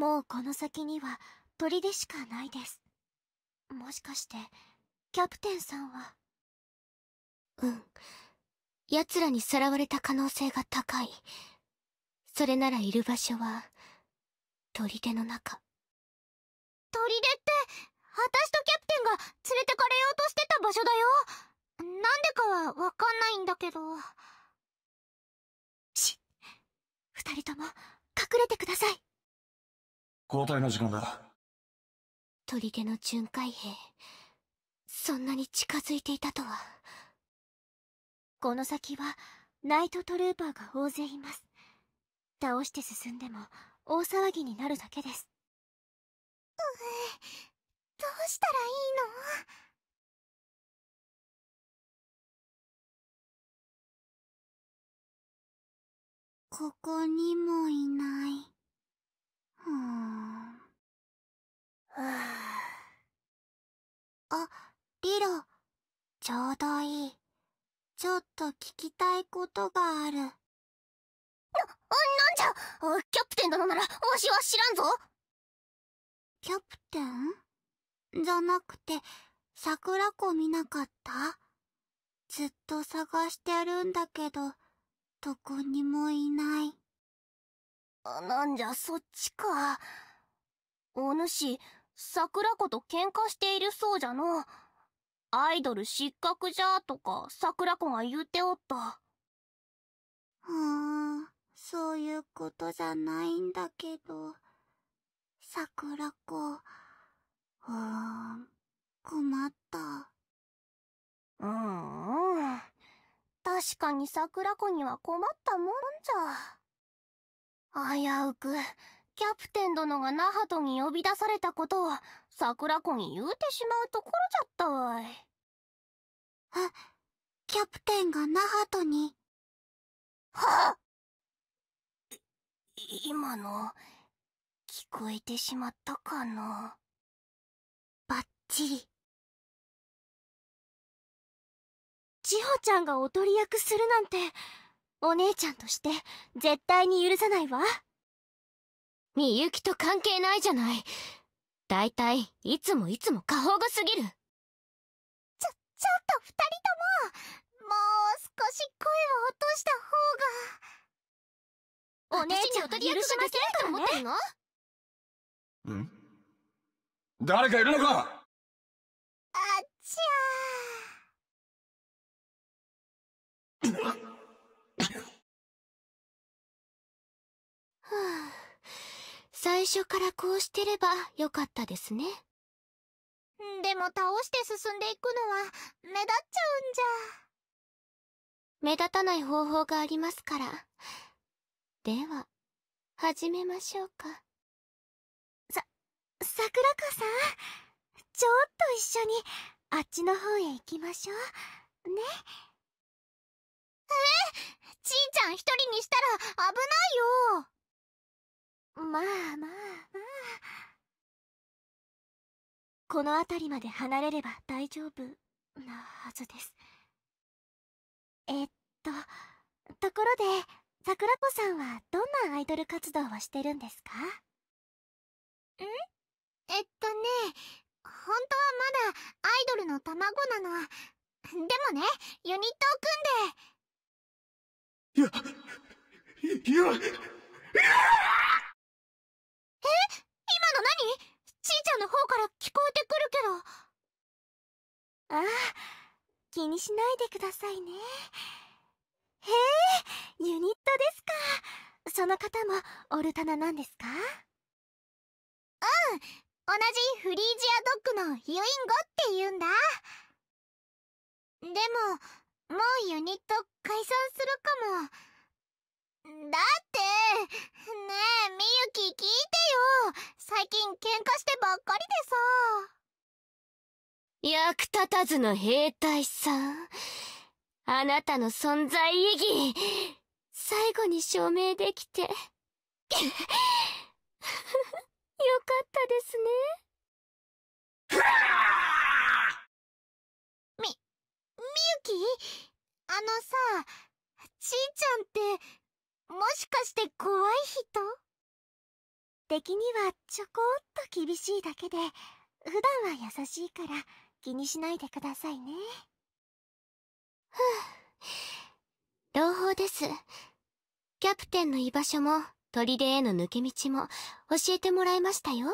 もうこの先には砦しかないですもしかしてキャプテンさんはうん奴らにさらわれた可能性が高いそれならいる場所は砦の中砦って私とキャプテンが連れてかれようとしてた場所だよなんでかはわかんないんだけどし二人とも隠れてください交代の時間だ。砦の巡回兵、そんなに近づいていたとは。この先は、ナイトトルーパーが大勢います。倒して進んでも、大騒ぎになるだけです。うえ、どうしたらいいのここにもいない。リロ、ちょうどいい。ちょっと聞きたいことがある。な、なんじゃキャプテン殿なら、わしは知らんぞキャプテンじゃなくて、桜子見なかったずっと探してるんだけど、どこにもいない。あ、なんじゃ、そっちか。お主、桜子と喧嘩しているそうじゃのう。アイドル失格じゃとか桜子が言うておった。うーん、そういうことじゃないんだけど、桜子、ふーん、困った。うん、うん。確かに桜子には困ったもんじゃ。危うく、キャプテン殿がナハトに呼び出されたことを桜子に言うてしまうところじゃったわい。あ、キャプテンがナハトに。はっ今の、聞こえてしまったかな。ばっちり。千穂ちゃんがおとり役するなんて、お姉ちゃんとして絶対に許さないわ。みゆきと関係ないじゃない大体いつもいつも過保護すぎるちょちょっと二人とももう少し声を落とした方がお姉ちゃんが許しませんと思ってんのん誰かいるのかあっちゃー最初からこうしてればよかったですね。でも倒して進んでいくのは目立っちゃうんじゃ。目立たない方法がありますから。では、始めましょうか。さ、桜子さん、ちょっと一緒にあっちの方へ行きましょう。ね。えちいちゃん一人にしたら危ないよ。まあまあまあこの辺りまで離れれば大丈夫なはずですえっとところで桜子さんはどんなアイドル活動をしてるんですかんえっとね本当はまだアイドルの卵なのでもねユニットを組んでいやいやいやの方から聞こえてくるけど。ああ、気にしないでくださいね。へえ、ユニットですか。その方もオルタナなんですかうん、同じフリージアドッグのヒュインゴって言うんだ。でも、もうユニット解散するかも。だって、ねえ、みゆき聞いてよ。最近喧嘩してばっかりでさ。役立たずの兵隊さん。あなたの存在意義、最後に証明できて。よかったですね。み、みゆきあのさ、ちーちゃんって、もしかして怖い人敵にはちょこっと厳しいだけで普段は優しいから気にしないでくださいねふう朗報ですキャプテンの居場所も砦への抜け道も教えてもらいましたよ